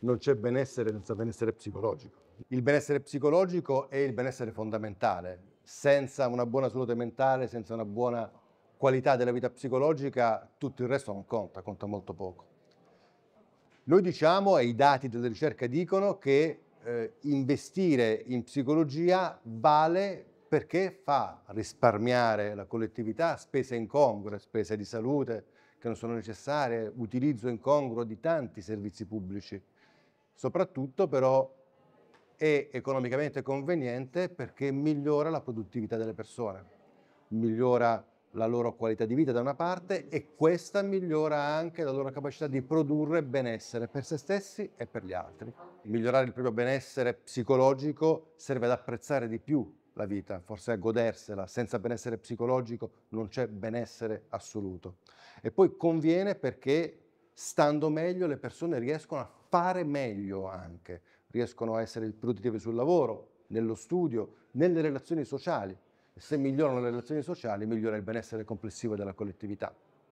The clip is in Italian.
non c'è benessere senza benessere psicologico. Il benessere psicologico è il benessere fondamentale. Senza una buona salute mentale, senza una buona qualità della vita psicologica, tutto il resto non conta, conta molto poco. Noi diciamo, e i dati della ricerca dicono, che eh, investire in psicologia vale perché fa risparmiare la collettività spese incongrue, spese di salute che non sono necessarie, utilizzo incongruo di tanti servizi pubblici. Soprattutto però è economicamente conveniente perché migliora la produttività delle persone, migliora la loro qualità di vita da una parte e questa migliora anche la loro capacità di produrre benessere per se stessi e per gli altri. Migliorare il proprio benessere psicologico serve ad apprezzare di più la vita, forse a godersela. Senza benessere psicologico non c'è benessere assoluto. E poi conviene perché stando meglio le persone riescono a fare meglio anche, riescono a essere produttive sul lavoro, nello studio, nelle relazioni sociali. E se migliorano le relazioni sociali, migliora il benessere complessivo della collettività.